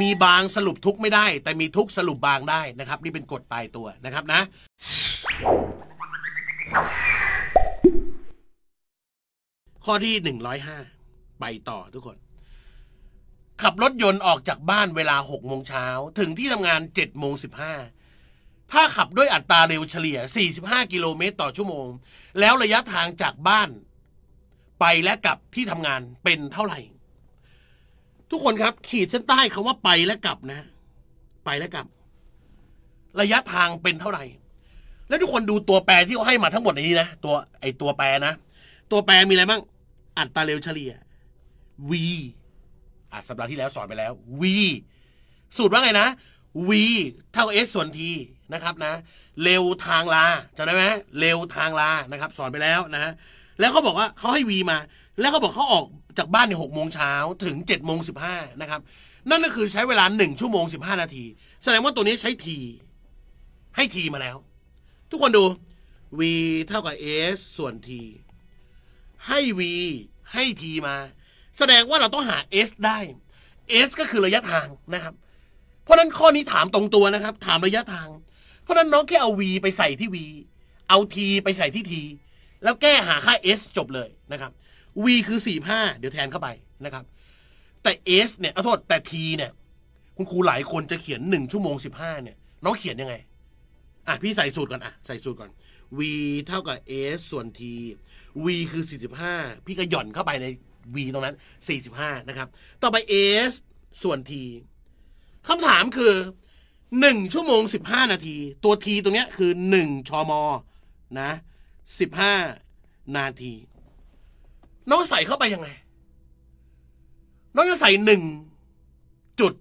มีบางสรุปทุกไม่ได้ แต่มีทุกสรุปบางได้นะครับ นี่เป็นกฎตายตัวนะครับนะ ข้อที่หนึ่งร้อยห้าไปต่อทุกคน ขับรถยนต์ออกจากบ้านเวลาหกโมงเช้าถึงที่ทำงานเจ็ดโมงสิบห้าถ้าขับด้วยอัตราเร็วเฉลี่ย 45กิโลเมตรต่อชั่วโมง แล้วระยะทางจากบ้าน ไปและกลับที่ทำงานเป็นเท่าไหร่ทุกคนครับขีดเส้นใต้คาว่าไปและกลับนะ ไปและกลับ ระยะทางเป็นเท่าไหร่ แล้วทุกคนดูตัวแปรที่เขาให้มาทั้งหมดในนี้นะ ตัวไอตัวแปรนะ ตัวแปรมีอะไรบ้างอัตราเร็วเฉลี่ย v อ่ะสัปดาห์ที่แล้วสอนไปแล้ว v สูตรว่าไงนะ v เท่า s ส่วน t นะครับนะ เร็วทางลาจำได้ไหมเร็วทางลานะครับ สอนไปแล้วนะแล้วเขาบอกว่าเขาให้วีมา แล้วเขาบอกเขาออกจากบ้านในหกโมงเช้าถึงเจ็ดโมงสิบห้านะครับ นั่นก็คือใช้เวลาหนึ่งชั่วโมงสิบห้านาทีแสดงว่าตัวนี้ใช้ทีให้ทีมาแล้ว ทุกคนดู v เท่ากับ s ส่วน t ให้ v ให้ t มาแสดงว่าเราต้องหา s ได้ s ก็คือระยะทางนะครับ เพราะนั้นข้อนี้ถามตรงตัวนะครับ ถามระยะทาง เพราะนั้นน้องแค่เอา v ไปใส่ที่ v เอา t ไปใส่ที่ t แล้วแก้หาค่า s จบเลยนะครับ v คือ 45 เดี๋ยวแทนเข้าไปนะครับ แต่ s เนี่ยเอาโทษแต่ t เนี่ย คุณครูหลายคนจะเขียน 1 ชั่วโมง 15 เนี่ยน้องเขียนยังไง อ่ะ พี่ใส่สูตรก่อน อ่ะใส่สูตรก่อน v เท่ากับ s ส่วน t v คือ 45 พี่ก็หย่อนเข้าไปใน v ตรงนั้น 45 นะครับ ต่อไป s ส่วน t คำถามคือ 1 ชั่วโมง 15 นาที ตัว t ตรงเนี้ยคือ 1 ชมนะสิบห้านาที น้องใส่เข้าไปยังไง น้องจะใส่หนึ่งจุด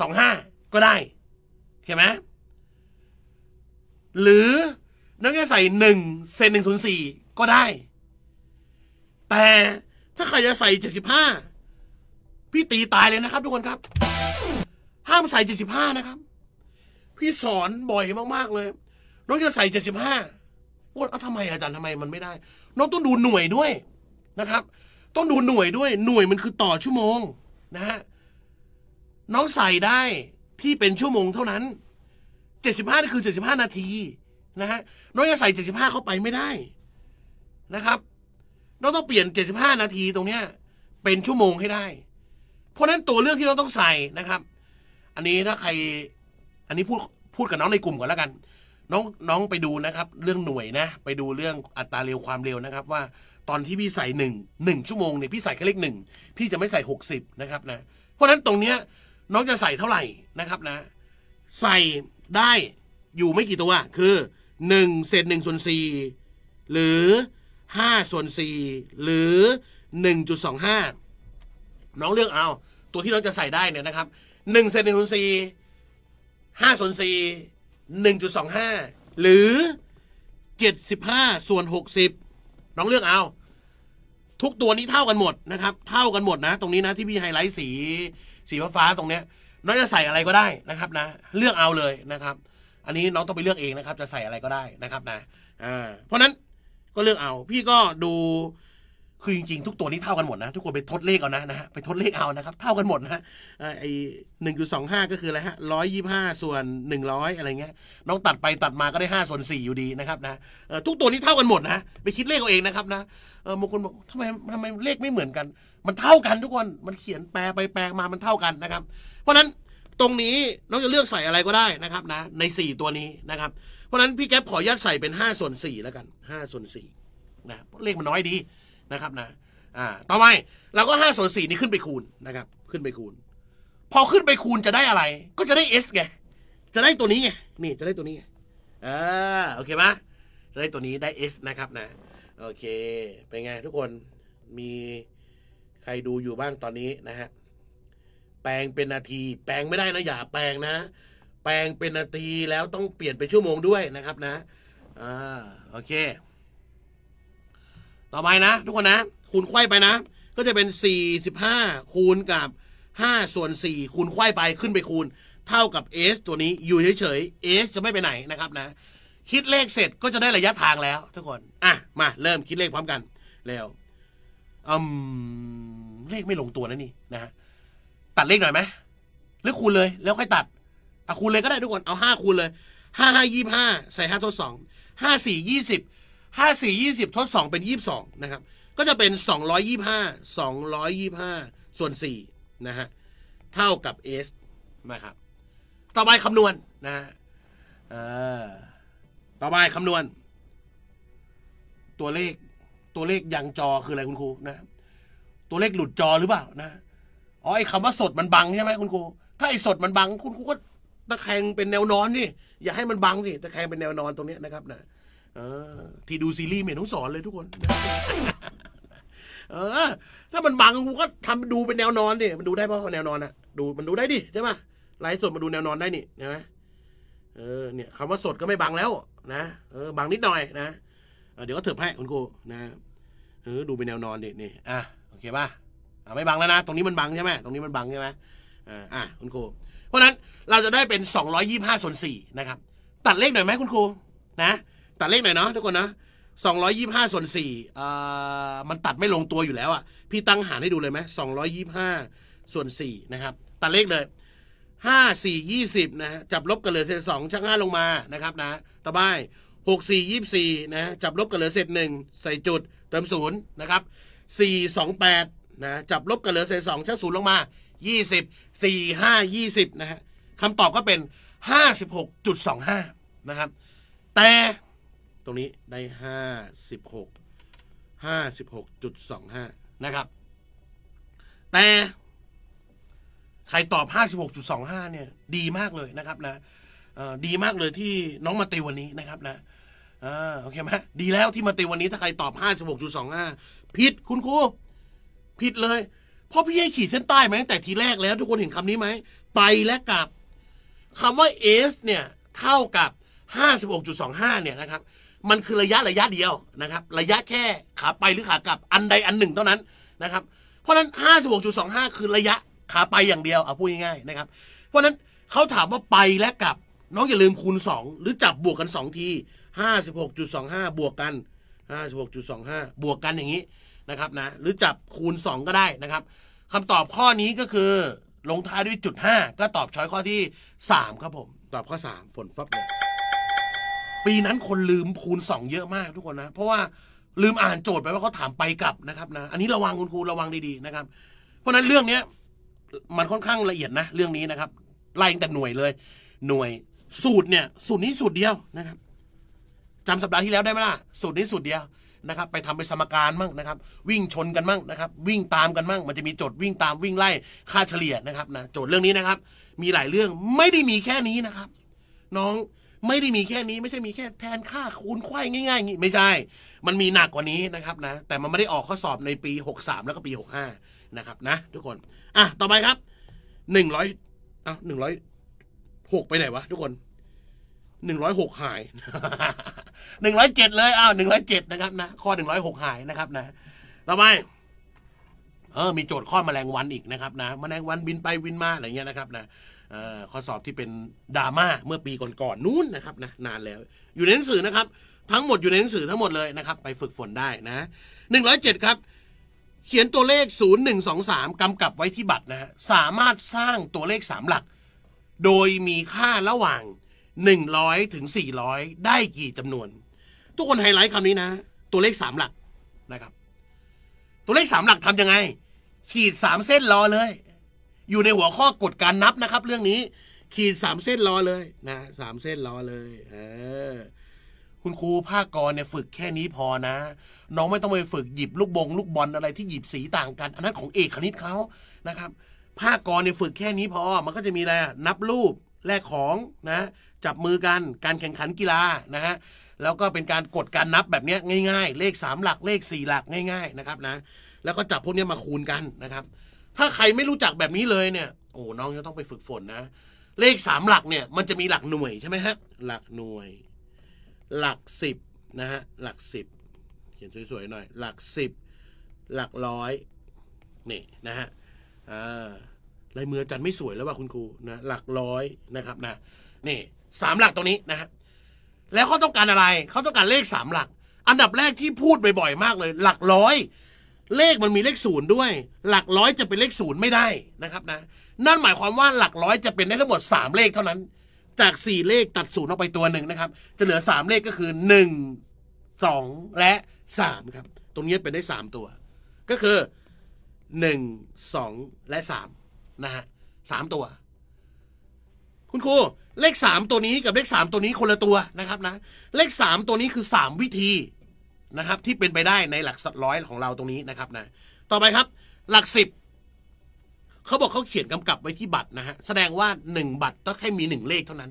สองห้าก็ได้เข้าไหมหรือ น้องจะใส่หนึ่งเซนหนึ่งศูนย์สี่ก็ได้ แต่ถ้าใครจะใส่เจ็ดสิบห้าพี่ตีตายเลยนะครับทุกคนครับ ห้ามใส่เจ็ดสิบห้านะครับ พี่สอนบ่อยมากๆเลย น้องจะใส่เจ็ดสิบห้าอ้วเอาทำไมอาจารย์ทำไมมันไม่ได้ น้องต้องดูหน่วยด้วยนะครับ ต้องดูหน่วยด้วย หน่วยมันคือต่อชั่วโมงนะฮะ น้องใส่ได้ที่เป็นชั่วโมงเท่านั้น 75นี่คือ 75 นาทีนะฮะ น้องจะใส่ 75 เข้าไปไม่ได้นะครับ น้องต้องเปลี่ยน 75 นาทีตรงเนี้ย เป็นชั่วโมงให้ได้ เพราะนั้นตัวเลือกที่เราต้องใส่นะครับ อันนี้ถ้าใคร อันนี้พูดพูดกับน้องในกลุ่มก่อนแล้วกันน้องน้องไปดูนะครับเรื่องหน่วยนะ ไปดูเรื่องอัตราเร็วความเร็วนะครับว่าตอนที่พี่ใส่หนึ่งหนึ่งชั่วโมงเนี่ยพี่ใส่แค่เลขหนึ่งพี่จะไม่ใส่หกสิบนะครับนะเพราะฉะนั้นตรงเนี้ยน้องจะใส่เท่าไหร่นะครับนะ ใส่ได้อยู่ไม่กี่ตัวคือหนึ่งเศษหนึ่งส่วนสี่หรือห้าส่วนสี่หรือหนึ่งจุดสองห้าน้องเลือกเอา ตัวที่น้องจะใส่ได้เนี่ยนะครับหนึ่งเศษหนึ่งส่วนสี่ห้าส่วนสี่1.25หรือ 75ส่วน60น้องเลือกเอา ทุกตัวนี้เท่ากันหมดนะครับ เท่ากันหมดนะ ตรงนี้นะที่พี่ไฮไลท์สี สีฟ้าตรงเนี้ยน้องจะใส่อะไรก็ได้นะครับนะเลือกเอาเลยนะครับ อันนี้น้องต้องไปเลือกเองนะครับ จะใส่อะไรก็ได้นะครับนะอ่าเพราะนั้นก็เลือกเอา พี่ก็ดูคือจริงๆทุกตัวนี้เท่ากันหมดนะทุกคนไปทดเลขเอานะนะฮะไปทดเลขเอานะครับเท่ากันหมดนะฮะไอหนึ่งจุดสองห้าก็คืออะไรฮะร้อยยี่ห้าส่วนหนึ่งร้อยอะไรเงี้ยน้องตัดไปตัดมาก็ได้ห้าส่วนสี่อยู่ดีนะครับนะทุกตัวนี้เท่ากันหมดนะไปคิดเลขเอาเองนะครับนะเออบางคนบอกทำไมทำไมเลขไม่เหมือนกัน มันเท่ากัน ทุกคนมันเขียนแปลไปแปลมามันเท่ากันนะครับเพราะนั้นตรงนี้น้องจะเลือกใส่อะไรก็ได้นะครับนะในสี่ตัวนี้นะครับ เพราะนั้นพี่แก๊ปขอยัดใส่เป็นห้าส่วนสี่แล้วกันห้าส่วนสี่นะเลขมันน้อยดีนะครับนะ อ่า ต่อไปเราก็ห้าส่วนสี่นี้ขึ้นไปคูณนะครับ ขึ้นไปคูณ พอขึ้นไปคูณจะได้อะไร ก็จะได้ s ไง จะได้ตัวนี้ไงนี่จะได้ตัวนี้ไงอ่าโอเคไหมจะได้ตัวนี้ได้ s นะครับนะ โอเค เป็นไงทุกคน มีใครดูอยู่บ้างตอนนี้นะฮะ แปลงเป็นนาที แปลงไม่ได้นะ อย่าแปลงนะ แปลงเป็นนาทีแล้วต้องเปลี่ยนเป็นชั่วโมงด้วยนะครับนะ อ่า โอเคต่อไปนะ ทุกคนนะคูณไขว้ไปนะ ก็จะเป็น 45คูณกับ5ส่วน4คูณไขว้ไปขึ้นไปคูณ เท่ากับ s ตัวนี้อยู่เฉยๆ s จะไม่ไปไหนนะครับนะ คิดเลขเสร็จก็จะได้ระยะทางแล้วทุกคนอ่ะมา เริ่มคิดเลขพร้อมกันแล้วอืมเลขไม่ลงตัวนะนี่นะ ตัดเลขหน่อยไหมหรือคูณเลย แล้วค่อยตัดอ่ะคูณเลยก็ได้ทุกคนเอาห้าคูณเลยห้าห้ายี่ห้าใส่ห้าทดสองห้าสี่ยี่สิบห้าสี่ยี่สิบทดสองเป็นยี่สิบสองนะครับ ก็จะเป็นสองร้อยยี่บห้าสองร้อยยี่บห้าส่วนสี่นะฮะเท่ากับ s นะครับ ต่อไปคำนวณนะฮะต่อไปคำนวณ ตัวเลขตัวเลขยังจอคืออะไรคุณครูนะตัวเลขหลุดจอหรือเปล่านะอ๋อไอ้คำว่าสดมันบังใช่ไหมคุณครูถ้าไอ้สดมันบัง คุณครูก็ตะแคงเป็นแนวนอน นี่อย่าให้มันบังสิตะแคงเป็นแนวนอนตรงนี้นะครับนะออที่ดูซีรีส์เหมือนต้องสอนเลยทุกคนเออ ถ้ามันบังกูก็ทำดูเป็นแนวนอนดิ มันดูได้เพราะแนวนอนอะดูมันดูได้ดิใช่ไหมไลายสดมาดูแนวนอนได้นี่ใช่ไหมเออ เนี่ยคำว่าสดก็ไม่บังแล้วนะ เออบังนิดหน่อยนะเดี๋ยวก็เถิดให้คุณครูนะ เออดูเป็นแนวนอนดิ นี่ อ่ะ โอเคป่ะไม่บังแล้วนะ ตรงนี้มันบังใช่ไหมตรงนี้มันบังใช่ไหมอ่าคุณครู เพราะนั้นเราจะได้เป็น 225ส่วน4นะครับ ตัดเลขหน่อยไหมคุณครู นะตัดเลขหน่อยเนาะทุกคนนะสองร้อยยี่ห้าส่วนสี่มันตัดไม่ลงตัวอยู่แล้วอ่ะพี่ตั้งหารให้ดูเลยไหมสองร้อยยี่ห้าส่วนสี่นะครับตัดเลขเลยห้าสี่ยี่สิบนะจับลบกันเหลือเศษสองชักห้าลงมานะครับนะต่อไปหกสี่ยี่สี่นะจับลบกันเหลือเศษหนึ่งใส่จุด เติมศูนย์นะครับสี่สองแปดนะจับลบกันเหลือเศษสองชักศูนย์ลงมายี่สิบสี่ห้ายี่สิบนะฮะคำตอบก็เป็นห้าสิบหกจุดสองห้านะครับแต่ตรงนี้ได้ห้าสิบหกห้าสิบหกจุดสองห้านะครับ แต่ ใครตอบหห้าสสิบกจุดองห้าเนี่ยดีมากเลยนะครับนะดีมากเลยที่น้องมาติวันนี้นะครับนะโอเคไหมดีแล้วที่มาติวันนี้ถ้าใครตอบหห้าสสิบกจุดองห้าผิด คุณครูผิดเลย เพราะพี่ให้ขีดเส้นใต้ไหมแต่ทีแรกแล้วทุกคนเห็นคำนี้ไหม ไปและกลับคำว่า S เนี่ยเท่ากับ 56.25 เนี่ยนะครับมันคือระยะระยะเดียวนะครับระยะแค่ขาไปหรือขากลับอันใดอันหนึ่งเท่านั้นนะครับเพราะฉะนั้น56.25 คือระยะขาไปอย่างเดียวเอาพูดง่ายๆนะครับเพราะฉะนั้นเขาถามว่าไปและกลับน้องอย่าลืมคูณ 2 หรือจับบวกกัน 2 ที56.25 บวกกัน 56.25 บวกกันอย่างนี้นะครับนะหรือจับคูณ 2 ก็ได้นะครับคำตอบข้อนี้ก็คือลงท้ายด้วยจุด5ก็ตอบช้อยข้อที่3ครับผมตอบข้อ3ฝนฟับเลยปีนั้นคนลืมคูณสองเยอะมากทุกคนนะ เพราะว่าลืมอ่านโจทย์ไปว่าเขาถามไปกลับนะครับนะอันนี้ระวังคุณครูระวังดีๆนะครับ เพราะนั้นเรื่องเนี้ยมันค่อนข้างละเอียดนะเรื่องนี้นะครับไล่ตั้งแต่หน่วยเลย หน่วยสูตรเนี่ยสูตรนี้สูตรเดียวนะครับ จำสัปดาห์ที่แล้วได้ไหมล่ะสูตรนี้สูตรเดียวนะครับ ไปทำเป็นสมการมั่งนะครับ วิ่งชนกันมั่งนะครับ วิ่งตามกันมั่งมันจะมีโจทย์วิ่งตามวิ่งไล่ค่าเฉลี่ยนะครับนะโจทย์เรื่องนี้นะครับ มีหลายเรื่องไม่ได้มีแค่นี้นะครับ น้องไม่ได้มีแค่นี้ไม่ใช่มีแค่แทนค่า คูณไข่ง่ายๆอย่างนี้ไม่ใช่ มันมีหนักกว่านี้นะครับนะ แต่มันไม่ได้ออกข้อสอบในปี 63 แล้วก็ปี 65 นะครับ นะทุกคน อ่ะต่อไปครับ100อ้า106ไปไหนวะทุกคน106หาย107เลยอ้าว107นะครับนะ ข้อ106หายนะครับ นะต่อไปเออ มีโจทย์ข้อมแมลงวันอีกนะครับนะมแมลงวันบินไปบินมาอะไรเงี้ยนะครับ นะข้อสอบที่เป็นดราม่าเมื่อปีก่อนๆนู้นนะครับนะนานแล้ว อยู่ในหนังสือนะครับ ทั้งหมดอยู่ในหนังสือทั้งหมดเลยนะครับ ไปฝึกฝนได้นะ107ครับ เขียนตัวเลข 0123 กำกับไว้ที่บัตรนะฮะสามารถสร้างตัวเลข3หลัก โดยมีค่าระหว่าง 100ถึง400 ได้กี่จำนวน ทุกคนไฮไลท์คำนี้นะ ตัวเลข3หลักนะครับ ตัวเลข3หลักทำยังไงขีด3เส้นรอเลยอยู่ในหัวข้อกฎการนับนะครับเรื่องนี้ ขีดสามเส้นรอเลยนะสามเส้นรอเลย เออ คุณครูภาคกรเนี่ยฝึกแค่นี้พอนะน้องไม่ต้องไปฝึกหยิบลูกบง ลูกบอลอะไรที่หยิบสีต่างกัน อันนั้นของเอกคณิตเขานะครับภาคกรเนี่ยฝึกแค่นี้พอ มันก็จะมีอะไรนับรูปแลกของนะ จับมือกันการแข่งขันกีฬานะฮะแล้วก็เป็นการกดการนับแบบนี้ง่ายๆ เลข 3 หลักเลข4หลักง่าย ๆ นะครับ นะแล้วก็จับพวกนี้มาคูณกันนะครับถ้าใครไม่รู้จักแบบนี้เลยเนี่ย โอ้น้องจะต้องไปฝึกฝนนะ เลขสามหลักเนี่ยมันจะมีหลักหน่วยใช่ไหมฮะ หลักหน่วย หลักสิบนะฮะ หลักสิบ เขียนสวยๆหน่อย หลักสิบ หลักร้อยนี่นะฮะอ่าลายมือจันไม่สวยแล้วว่าคุณครูนะ หลักร้อยนะครับนะ นี่สามหลักตรงนี้นะฮะ แล้วเขาต้องการอะไรเขาต้องการเลขสามหลัก อันดับแรกที่พูดบ่อย ๆ มากเลย หลักร้อยเลขมันมีเลขศูนย์ด้วย หลักร้อยจะเป็นเลขศูนย์ไม่ได้นะครับนะ นั่นหมายความว่าหลักร้อยจะเป็นได้ทั้งหมด3เลขเท่านั้น จาก4เลขตัดศูนย์ออกไปตัวหนึ่งนะครับ จะเหลือ3เลขก็คือ1 2และ3ครับ ตรงนี้เป็นได้3ตัว ก็คือ1 2และ3นะฮะสตัว คุณครูเลข3ตัวนี้กับเลข3ตัวนี้คนละตัวนะครับนะ เลข3ตัวนี้คือ 3 วิธีนะครับที่เป็นไปได้ในหลักสัตร้อยของเราตรงนี้นะครับนะต่อไปครับ หลักสิบเขาบอกเขาเขียนกำกับไว้ที่บัตรนะฮะแสดงว่าหนึ่งบัตรต้องแค่มีหนึ่งเลขเท่านั้น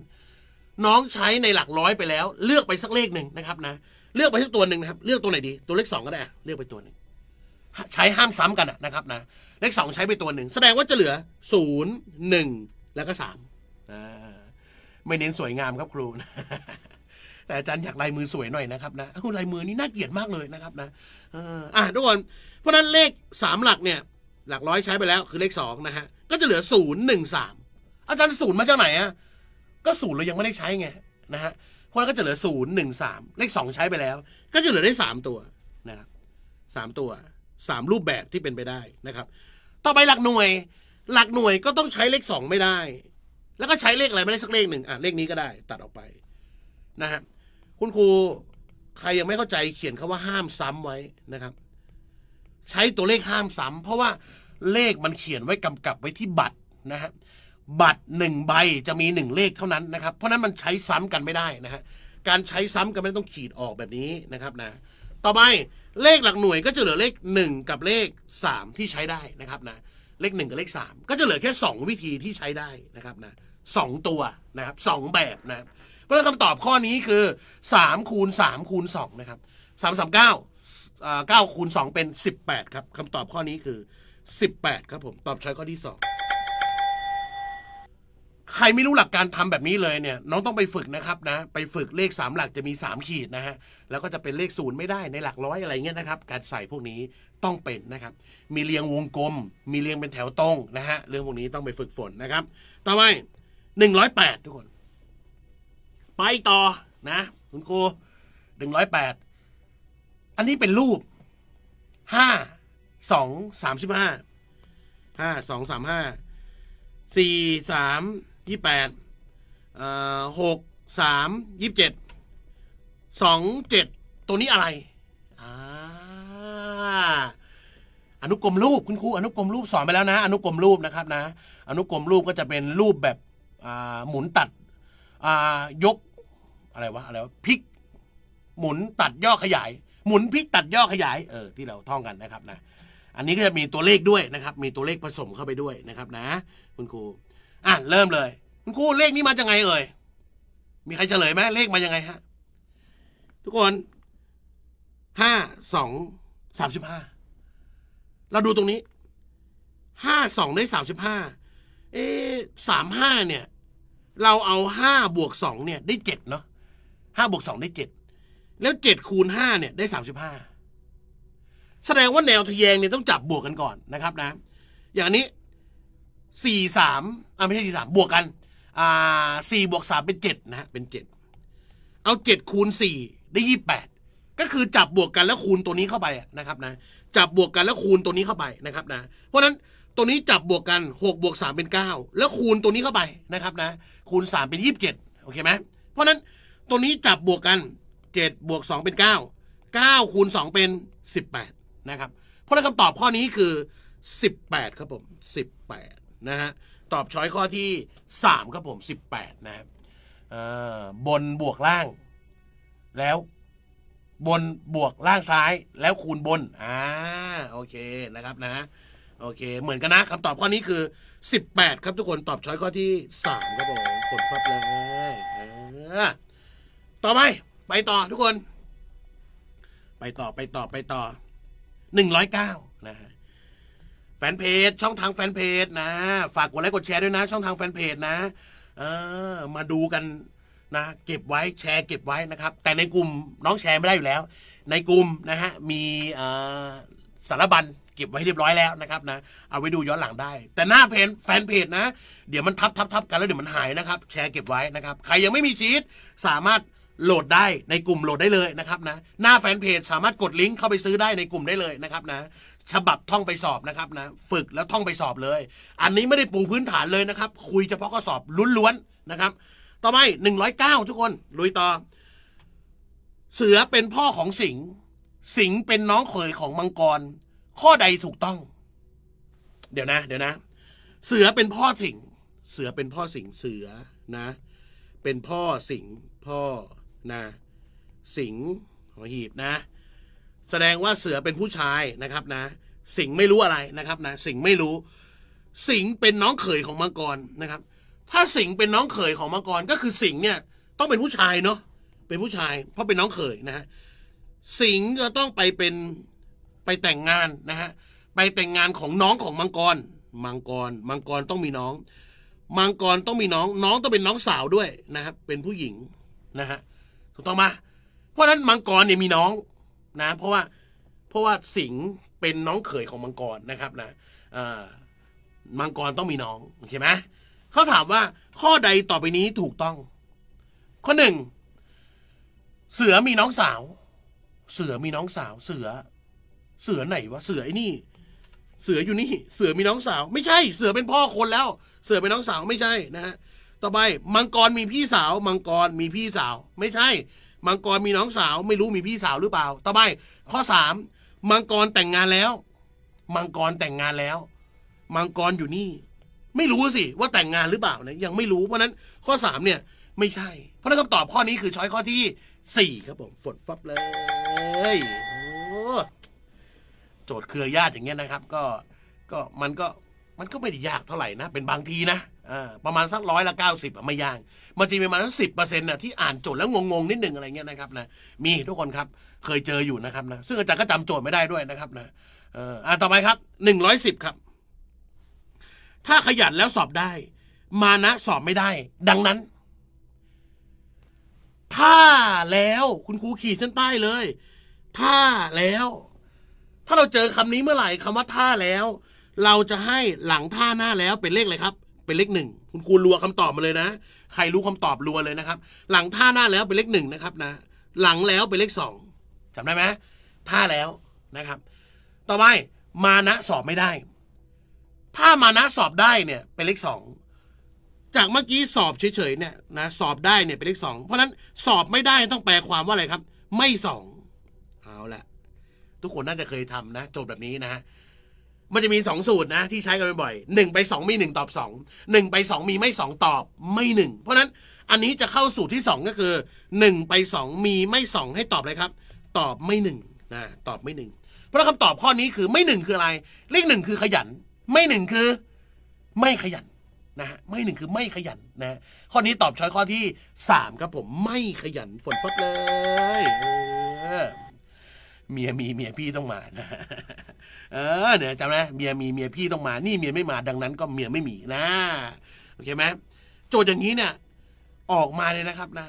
น้องใช้ในหลักร้อยไปแล้ว เลือกไปสักเลขหนึ่งนะครับนะเลือกไปสักตัวหนึ่งนะครับ เลือกตัวไหนดี ตัวเลขสองก็ได้เลือกไปตัวหนึ่งใช้ห้ามซ้ำกันนะครับนะเลขสองใช้ไปตัวหนึ่งแสดงว่าจะเหลือศูนย์หนึ่งแล้วก็สามไม่เน้นสวยงามครับครูนะแต่อาจารย์ อยากลายมือสวยหน่อยนะครับนะลายมือนี่น่าเกลียดมากเลยนะครับ นะอ่าทุกคน เพราะนั้นเลขสามหลักเนี่ย หลักร้อยใช้ไปแล้ว คือเลขสองนะฮะ ก็จะเหลือศูนย์หนึ่งสามอาจารย์ศูนย์มาจากไหนอ่ะ ก็ศูนย์เรายังไม่ได้ใช้ไงนะฮะคนก็จะเหลือศูนย์หนึ่งสามเลขสองใช้ไปแล้ว ก็จะเหลือได้สามตัวนะครับสามตัวสามรูปแบบที่เป็นไปได้นะครับ ต่อไปหลักหน่วย หลักหน่วยก็ต้องใช้เลขสองไม่ได้ แล้วก็ใช้เลขอะไรไม่ได้สักเลขหนึ่งอ่ะเลขนี้ก็ได้ ตัดออกไปนะฮะคุณครูใครยังไม่เข้าใจเขียนคำว่าห้ามซ้ำไว้นะครับ ใช้ตัวเลขห้ามซ้ำ เพราะว่าเลขมันเขียนไว้กำกับไว้ที่บัตรนะฮะบัตรหนึ่งใบจะมีหนึ่งเลขเท่านั้นนะครับ เพราะนั้นมันใช้ซ้ำกันไม่ได้นะฮะการใช้ซ้ำกันไม่ต้องขีดออกแบบนี้นะครับนะ ต่อไปเลขหลักหน่วยก็จะเหลือเลข1กับเลข3ที่ใช้ได้นะครับนะเลข1กับเลข3ก็จะเหลือแค่ 2 วิธีที่ใช้ได้นะครับนะสตัวนะครับสแบบนะครับเพราะฉะนั้นคำตอบข้อนี้คือ3คูณ3คูณ2นะครับ3ก้าคูณ2เป็น18ครับคำตอบข้อนี้คือ18ครับผมตอบช้อยข้อที่ 2 ใครไม่รู้หลักการทำแบบนี้เลยเนี่ย น้องต้องไปฝึกนะครับนะไปฝึกเลข3หลักจะมี3ขีดนะฮะแล้วก็จะเป็นเลขศูนย์ไม่ได้ในหลักร้อยอะไรเงี้ยนะครับ การใส่พวกนี้ต้องเป็นนะครับมีเรียงวงกลม มีเรียงเป็นแถวตรงนะฮะเรื่องพวกนี้ต้องไปฝึกฝนนะครับ ต่อไป108ทุกคนไปต่อ นะ คุณครูหนึ่งร้อยแปดอันนี้เป็นรูปห้าสองสามสิบห้าห้าสองสามห้าสี่สามยี่แปดหกสามยี่เจ็ดสองเจ็ดตัวนี้อะไรอ่าอนุกรมรูป คุณครูอนุกรมรูปสอนไปแล้วนะ อนุกรมรูปนะครับนะอนุกรมรูป ก็จะเป็นรูปแบบหมุนตัดยกอะไรวะอะไรวะพลิก หมุนตัดย่อขยาย หมุนพลิกตัดย่อขยาย เออที่เราท่องกันนะครับนะอันนี้ก็จะมีตัวเลขด้วยนะครับ มีตัวเลขผสมเข้าไปด้วยนะครับ นะคุณครูอ่ะเริ่มเลย คุณครูเลขนี้มาจากไงเอ่ยมีใครเฉลยไหมเลขมายางไงฮะทุกคนห้าสองสามสิบห้าเราดูตรงนี้ห้าสองได้สามสิบห้าเอ๊สามห้าเนี่ยเราเอาห้าบวกสองเนี่ยได้เจ็ดเนาะห้าบวกสองได้เจ็ดแล้วเจ็ดคูณห้าเนี่ยได้สามสิบห้าแสดงว่าแนวทะแยงเนี่ยต้องจับบวกกันก่อนนะครับนะอย่างนี้สี่สามอ่าไม่ใช่สี่สามบวกกันอ่าสี่บวกสามเป็นเจ็ดนะะเป็นเจ็ดเอาเจ็ดคูณสี่ได้ยี่แปดก็คือจับบวกกันแล้วคูณตัวนี้เข้าไปนะครับนะจับบวกกันแล้วคูณตัวนี้เข้าไปนะครับนะเพราะฉะนั้นตัวนี้จับบวกกัน 6 บวก 3 เป็น 9 แล้วคูณตัวนี้เข้าไปนะครับนะคูณ 3 เป็น 27โอเคไหมเพราะนั้นตัวนี้จับบวกกัน 7 บวก 2 เป็น 9 9 คูณ 2 เป็น 18 นะครับ เพราะนั้นคำตอบข้อนี้คือ 18ครับผม18นะฮะตอบช้อยข้อที่3ครับผม 18นะครับบนบวกล่าง แล้ว บนบวกล่างซ้ายแล้วคูณบนอ่าโอเคนะครับนะโอเคเหมือนกันนะคำตอบข้อนี้คือ18ครับทุกคนตอบช้อยข้อที่3ครับผมกดครับเลยต่อไปไปต่อทุกคน ไปต่อไปต่อไปต่อ109นะฮะแฟนเพจช่องทางแฟนเพจนะฝากกดไลค์กดแชร์ด้วยนะ ช่องทางแฟนเพจนะเออมาดูกันนะเก็บไว้แชร์ เก็บไว้นะครับ แต่ในกลุ่มน้องแชร์ไม่ได้อยู่แล้ว ในกลุ่มนะฮะมีสารบัญเก็บไว้เรียบร้อยแล้วนะครับนะเอาไว้ดูย้อนหลังได้ แต่หน้าเพจแฟนเพจนะ เดี๋ยวมันทับทับทับกันแล้วเดี๋ยวมันหายนะครับแชร์เก็บไว้นะครับใครยังไม่มีชีตสามารถโหลดได้ในกลุ่มโหลดได้เลยนะครับนะหน้าแฟนเพจสามารถกดลิงก์เข้าไปซื้อได้ในกลุ่มได้เลยนะครับนะฉบับท่องไปสอบนะครับนะฝึกแล้วท่องไปสอบเลย อันนี้ไม่ได้ปูพื้นฐานเลยนะครับ คุยเฉพาะข้อสอบล้วนๆนะครับต่อไปหนึ่งร้อยเก้าทุกคนลุยต่อ เสือเป็นพ่อของสิงห์สิงเป็นน้องเขยของมังกร ข้อใดถูกต้อง เดี๋ยวนะ เดี๋ยวนะ เสือเป็นพ่อสิงเสือเป็นพ่อสิงเสือนะ เป็นพ่อสิงพ่อนะ สิงหอหีบนะ แสดงว่าเสือเป็นผู้ชายนะครับ นะ สิงไม่รู้อะไรนะครับ นะ สิงไม่รู้ สิงเป็นน้องเขยของมังกรนะครับ ถ้าสิงเป็นน้องเขยของมังกรก็คือสิงเนี่ย ต้องเป็นผู้ชายเนาะ เป็นผู้ชายเพราะเป็นน้องเขยนะฮะสิงห์จะต้องไปเป็นไปแต่งงานนะฮะไปแต่งงานของน้องของมังกรมังกรมังกรต้องมีน้องมังกรต้องมีน้อง น้องต้องเป็นน้องสาวด้วยนะครับเป็นผู้หญิงนะฮะถูกต้องไหมเพราะนั้นมังกรเนี่ยมีน้องนะ เพราะว่าเพราะว่าสิงห์เป็นน้องเขยของมังกรนะครับนะมังกรต้องมีน้องโอเคไหมเขาถามว่าข้อใดต่อไปนี้ถูกต้อง ข้อหนึ่งเสือมีน้องสาวเสือมีน้องสาว เสือ เสือไหนวะเสือไอ้นี่ เสืออยู่นี่ เสือมีน้องสาว ไม่ใช่ เสือเป็นพ่อคนแล้ว เสือเป็นน้องสาวไม่ใช่นะฮะต่อไปมังกรมีพี่สาว มังกรมีพี่สาว ไม่ใช่ มังกรมีน้องสาว ไม่รู้มีพี่สาวหรือเปล่าต่อไปข้อสามมังกรแต่งงานแล้ว มังกรแต่งงานแล้ว มังกรอยู่นี่ ไม่รู้สิว่าแต่งงานหรือเปล่านะยังไม่รู้เพราะนั้นข้อสามเนี่ย ไม่ใช่ เพราะนั้นคำตอบข้อนี้คือช้อยข้อที่สี่ครับผมฝนฟับเลยโอ้โจทย์เครือญาติอย่างเงี้ยนะครับ ก็ก็มันก็มันก็ไม่ได้ยากเท่าไหร่นะ เป็นบางทีนะประมาณสักร้อยละเก้าสิบไม่ยากมันจะมีประมาณสักสิบเปอร์เซ็นต์นะที่อ่านโจทย์แล้วงงๆนิดหนึ่งอะไรเงี้ยนะครับนะมีทุกคนครับ เคยเจออยู่นะครับนะซึ่งอาจารย์ก็จำโจทย์ไม่ได้ด้วยนะครับ นะเอออ่าต่อไปครับหนึ่งร้อยสิบครับ ถ้าขยันแล้วสอบได้ มานะสอบไม่ได้ ดังนั้นถ้าแล้วคุณครูขีดเส้นใต้เลย ถ้าแล้ว ถ้าเราเจอคำนี้เมื่อไหร่คำว่าถ้าแล้วเราจะให้หลังท่าหน้าแล้วเป็นเลขอะไรครับ เป็นเลขหนึ่งคุณครูรัวคำตอบมาเลยนะ ใครรู้คำตอบรัวเลยนะครับ หลังท่าหน้าแล้วเป็นเลขหนึ่งนะครับนะ หลังแล้วเป็นเลขสองจำได้ไหมท่าแล้วนะครับ ต่อไปมานะสอบไม่ได้ ถ้ามานะสอบได้เนี่ย เป็นเลขสองจากเมื่อกี้สอบเฉยๆเนี่ยนะสอบได้เนี่ยเป็นเลขสองเพราะนั้นสอบไม่ได้ต้องแปลความว่าอะไรครับ ไม่สองเอาละทุกคนน่าจะเคยทำนะโจทย์แบบนี้นะฮะมันจะมีสองสูตรนะที่ใช้กันบ่อยหนึ่งไปสองมีหนึ่งตอบสองหนึ่งไปสองมีไม่สองตอบไม่หนึ่งเพราะนั้นอันนี้จะเข้าสูตรที่สองก็คือหนึ่งไปสองมีไม่สองให้ตอบเลยครับ ตอบไม่หนึ่งนะตอบไม่หนึ่งเพราะคำตอบข้อนี้คือไม่หนึ่งคืออะไร เลขหนึ่งคือขยันไม่หนึ่งคือไม่ขยันนะฮะไม่หนึ่งคือไม่ขยันนะข้อนี้ตอบช้อยข้อที่3ครับผมไม่ขยันฝนตกเลยเออเมียมีเมียพี่ต้องมานะเออ เนี่ยจำนะเมียมีเมียพี่ต้องมานี่เมียไม่มาดังนั้นก็เมียไม่มีนะโอเคไหมโจทย์อย่างนี้เนี่ยออกมาเลยนะครับนะ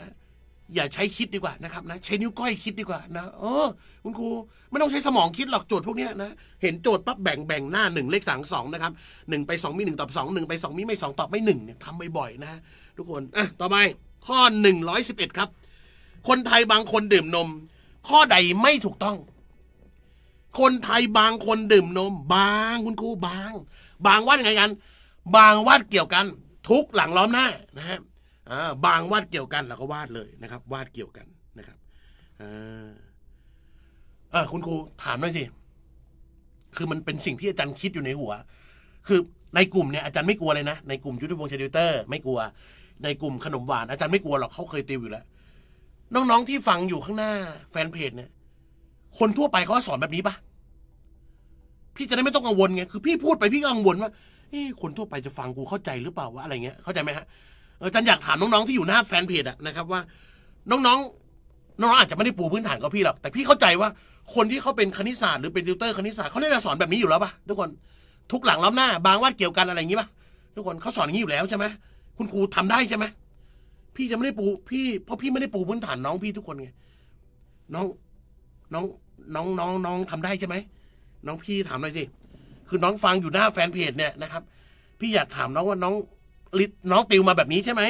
อย่าใช้คิดดีกว่านะครับนะ ใช้นิ้วก้อยคิดดีกว่านะเออคุณครู ไม่ต้องใช้สมองคิดหรอกโจทย์พวกนี้นะ เห็นโจทย์ปั๊บแบ่งแบ่งหน้าหนึ่งเลขสามสองนะครับหนึ่งไปสองมีหนึ่งตอบสองหนึ่งไปสองมีไม่สองตอบไม่หนึ่งเนี่ยทำบ่อยๆนะ ทุกคนอ่ะต่อไป ข้อหนึ่งร้อยสิบเอ็ดครับ คนไทยบางคนดื่มนม ข้อใดไม่ถูกต้อง คนไทยบางคนดื่มนมบางคุณครูบาง บางว่าไงกัน บางว่าเกี่ยวกัน ทุกหลังล้อมหน้านะครับบางวาดเกี่ยวกันเราก็วาดเลยนะครับวาดเกี่ยวกันนะครับเออคุณครูถามหน่อยสิคือมันเป็นสิ่งที่อาจารย์คิดอยู่ในหัว คือในกลุ่มเนี่ยอาจารย์ไม่กลัวเลยนะในกลุ่มยูทูบวงศ์เชดิวเตอร์ไม่กลัว ในกลุ่มขนมหวาน อาจารย์ไม่กลัวหรอกเขาเคยติวอยู่แล้วน้องๆที่ฟังอยู่ข้างหน้า แฟนเพจเนี่ย คนทั่วไปเขาสอนแบบนี้ปะพี่จะได้ไม่ต้องกังวลไงคือพี่พูดไปพี่กกังวล ว่าคนทั่วไปจะฟังกูเข้าใจหรือเปล่าวะอะไรเงี้ย เข้าใจไหมฮะเออจันอยากถามน้องๆที่อยู่หน้าแฟนเพจอะนะครับ ว่า น้องๆน้องอาจจะไม่ได้ปูพื้นฐาน กับพี่หรอกแต่พี่เข้าใจว่าคนที่เขาเป็น คณิตศาสตร์หรือเป็นติวเตอร์คณิตศาสตร์เขาน่าจะสอนแบบนี้อยู่แล้วป่ะทุกคนทุกหลังล้อมหน้าบางวาดเกี่ยวกันอะไรอย่างนี้ป่ะทุกคนเขาสอนอย่างนี้อยู่แล้วใช่ไหมคุณครูทำได้ใช่ไหมพี่จะไม่ได้ปู พี่เพราะพี่ไม่ได้ปูพื้นฐานน้องพี่ทุกคนไงน้องน้องน้องน้องน้องทำได้ใช่ไหมน้องพี่ถามหน่อยสิคือน้องฟังอยู่หน้าแฟนเพจเนี่ยนะครับ พี่อยากถามน้องว่าน้องน้องติวมาแบบนี้ใช่ไหม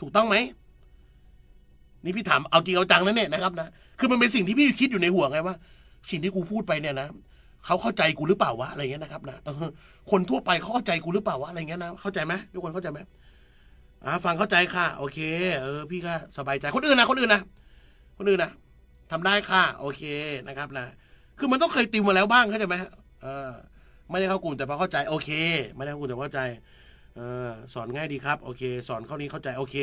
ถูกต้องไหม นี่พี่ถาม เอาจริงเอาจังนะเนี่ยนะครับนะ คือมันเป็นสิ่งที่พี่คิดอยู่ในหัวไงว่า สิ่งที่กูพูดไปเนี่ยนะเขาเข้าใจกูหรือเปล่าวะอะไรเงี้ยนะครับนะคนทั่วไปเขาเข้าใจกูหรือเปล่าวะอะไรเงี้ยนะ เข้าใจไหมทุกคนเข้าใจไหมอ่าฟังเข้าใจค่ะ โอเค เออพี่ก็สบายใจ คนอื่นนะคนอื่นนะคนอื่นนะทำได้ค่ะ โอเคนะครับนะ คือมันต้องเคยติวมาแล้วบ้างเข้าใจไหมเออ ไม่ได้เข้ากลุ่มแต่พอเข้าใจ โอเค ไม่ได้เข้ากลุ่มแต่เข้าใจออสอนง่ายดีครับ โอเค สอนเข้านี้เข้าใจโอเค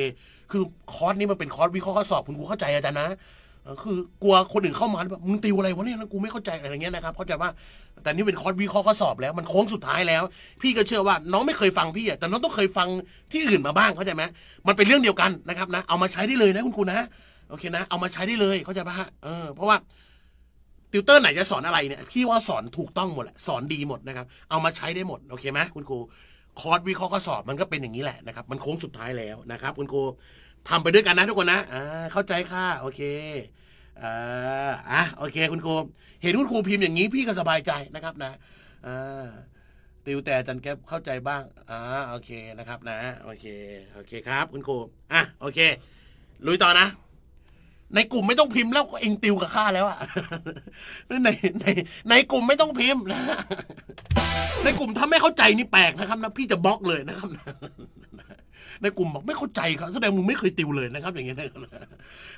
คือคอร์สนี้มันเป็นคอร์สวิเคราะห์ข้อสอบ คุณครูเข้าใจอาจารย์นะ คือกลัวคนอื่นเข้ามาแบบมึงติวอะไรวะเนี่ยแล้วกูไม่เข้าใจอะไรเงี้ยนะครับเข้าใจว่าแต่นี่เป็นคอร์สวิเคราะห์ข้อสอบแล้ว มันโค้งสุดท้ายแล้ว พี่ก็เชื่อว่า น้องไม่เคยฟังพี่อ่ะแต่น้องต้องเคยฟังที่อื่นมาบ้างเข้าใจไหมมันเป็นเรื่องเดียวกันนะครับนะเอามาใช้ได้เลยนะคุณครูนะ โอเคนะเอามาใช้ได้เลยเข้าใจปะฮะเออเพราะว่าติวเตอร์ไหนจะสอนอะไรเนี่ยพี่ว่าสอนถูกต้องหมดแหละสอนดีหมดนะครับเอามาใช้ได้หมดโอเคไหมคุณครูคอร์สวิเคราะห์ข้อสอบมันก็เป็นอย่างนี้แหละนะครับ มันโค้งสุดท้ายแล้วนะครับคุณครูทำไปด้วยกันนะทุกคนนะอ่าเข้าใจค่ะโอเคอ่าอ่ะโอเคคุณครูเห็นคุณครูพิมพ์อย่างนี้พี่ก็สบายใจนะครับนะอ่าติวแต่จันแก๊บเข้าใจบ้างอ่าโอเคนะครับนะโอเค โอเคครับ คุณครูอ่ะโอเคลุยต่อนะในกลุ่มไม่ต้องพิมพ์แล้วเองติวกับข้าแล้วอะในใน ในกลุ่มไม่ต้องพิมพ์นะ ในกลุ่มถ้าไม่เข้าใจนี่แปลกนะครับ นะพี่จะบล็อกเลยนะครับ ในกลุ่มบอกไม่เข้าใจครับแสดงมึงไม่เคยติวเลยนะครับ อย่างเงี้ย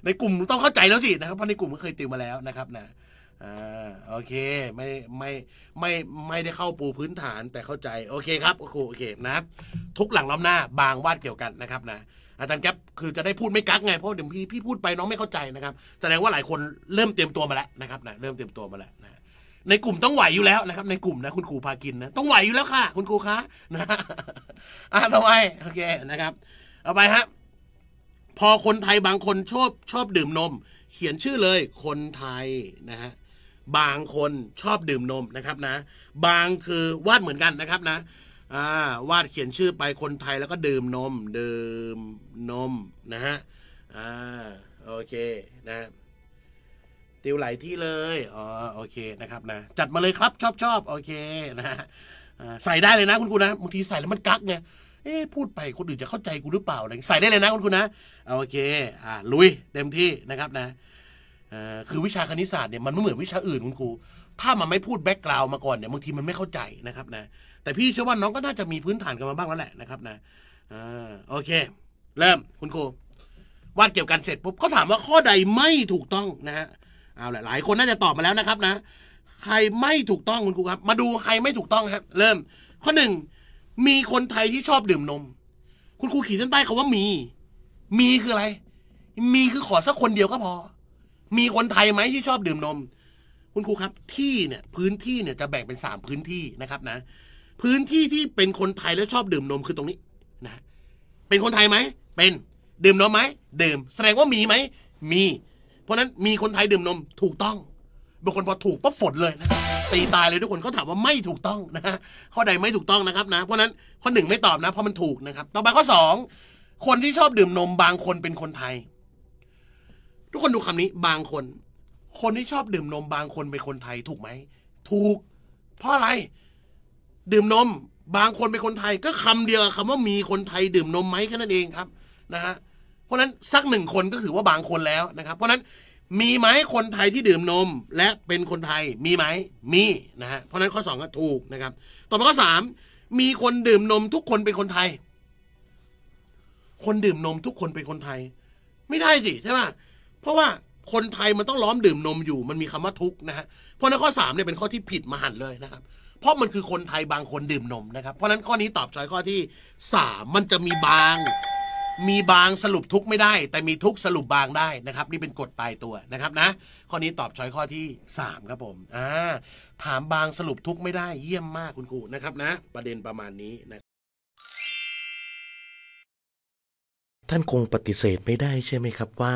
ในกลุ่มต้องเข้าใจแล้วสินะครับเพราะในกลุ่มก็เคยติวมาแล้วนะครับ นะอ่าโอเคไม่ไม่ไม่ไม่ได้เข้าปูพื้นฐานแต่เข้าใจ โอเคครับครูโอเคนะครับ ทุกหลังล้อมหน้าบางวาดเกี่ยวกันนะครับ นะอาจารย์แก๊ปคือจะได้พูดไม่กักไงเพราะเดี๋ยวพี่พี่พูดไปน้องไม่เข้าใจนะครับ แสดงว่าหลายคนเริ่มเตรียมตัวมาแล้วนะครับนะเริ่มเตรียมตัวมาแล้วนะในกลุ่มต้องไหวอยู่แล้วนะครับ ในกลุ่มนะ คุณครูพากินนะ ต้องไหวอยู่แล้วค่ะ คุณครูคะนะอ่าต่อไปโอเคนะครับเอาไปฮะพอคนไทยบางคนชอบชอบดื่มนม เขียนชื่อเลย คนไทยนะฮะบางคนชอบดื่มนมนะครับนะ บางคือวาดเหมือนกันนะครับนะวาดเขียนชื่อไปคนไทยแล้วก็ดื่มนมดื่มนมนะฮะอ่าโอเคนะ ติวหลายที่เลยอ๋อโอเคนะครับนะ จัดมาเลยครับชอบชอบโอเคนะใส่ได้เลยนะคุณครูนะบางทีใส่แล้วมันกักไงเอ๊พูดไปคนอื่นจะเข้าใจกูหรือเปล่าอะไรใส่ได้เลยนะคุณครูนะโอเคอ่าลุยเต็มที่นะครับนะคือวิชาคณิตศาสตร์เนี่ยมันไม่เหมือนวิชาอื่นคุณครู ถ้ามันไม่พูดแบ็กกราวมาก่อนเนี่ยบางทีมันไม่เข้าใจนะครับ นะแต่พี่เชื่อว่าน้องก็น่าจะมีพื้นฐานกันมาบ้างแล้วแหละนะครับ นะโอเค เริ่มคุณครูวาดเกี่ยวกันเสร็จปุ๊บเขาถามว่าข้อใดไม่ถูกต้องนะฮะเอาละหลายคนน่าจะตอบมาแล้วนะครับนะใครไม่ถูกต้องคุณครูครับ มาดูใครไม่ถูกต้องครับ เริ่ม ข้อหนึ่งมีคนไทยที่ชอบดื่มนม คุณครูขีดเส้นใต้คาว่ามี มีคืออะไร มีคือขอสักคนเดียวก็พอมีคนไทยไหมที่ชอบดื่มนม คุณครูครับที่เนี่ยพื้นที่เนี่ยจะแบ่งเป็นสามพื้นที่นะครับนะ พื้นที่ที่เป็นคนไทยแล้วชอบดื่มนมคือตรงนี้นะ เป็นคนไทยไหมเป็นดื่มนมไหมดื่ม แสดงว่ามีไหม มี เพราะนั้นมีคนไทยดื่มนมถูกต้องบางคนพอถูกปั๊บฝนเลยนะ ตีตายเลยทุกคนเขาถามว่าไม่ถูกต้องนะข้อใดไม่ถูกต้องนะครับนะเพราะนั้นข้อหนึ่งไม่ตอบนะ เพราะมันถูกนะครับ ต่อไปข้อสองคนที่ชอบดื่มนมบางคนเป็นคนไทยทุกคนดูคำนี้บางคน คนที่ชอบดื่มนม บางคนเป็นคนไทยถูกไหมถูกเพราะอะไรดื่มนม บางคนเป็นคนไทย ก็คำเดียวคำว่ามีคนไทย ดื่มนมไหมแค่นั้นเองครับนะฮะเพราะนั้นสักหนึ่งคนก็ถือว่าบางคนแล้วนะครับเพราะนั้นมีไหมคนไทยที่ดื่มนมและเป็นคนไทยมีไหมมีนะฮะเพราะนั้นข้อสองก็ถูกนะครับ ต่อมาข้อสามมีคนดื่มนมทุกคนเป็นคนไทย คนดื่มนมทุกคนเป็นคนไทย ไม่ได้สิใช่ไหมเพราะว่าคนไทยมันต้องล้อมดื่มนมอยู่มันมีคำว่าทุกนะฮะเพราะในข้อ3เนี่ยเป็นข้อที่ผิดมหันเลยนะครับ เพราะมันคือคนไทยบางคนดื่มนมนะครับ เพราะนั้นข้อนี้ตอบช้อยข้อที่ 3 มันจะมีบาง มีบางสรุปทุกไม่ได้ แต่มีทุกสรุปบางได้นะครับ นี่เป็นกฎตายตัวนะครับนะข้อนี้ตอบช้อยข้อที่ 3 ครับผมอ่าถามบางสรุปทุกไม่ได้ เยี่ยมมากคุณครูนะครับนะ ประเด็นประมาณนี้นะท่านคงปฏิเสธไม่ได้ใช่ไหมครับว่า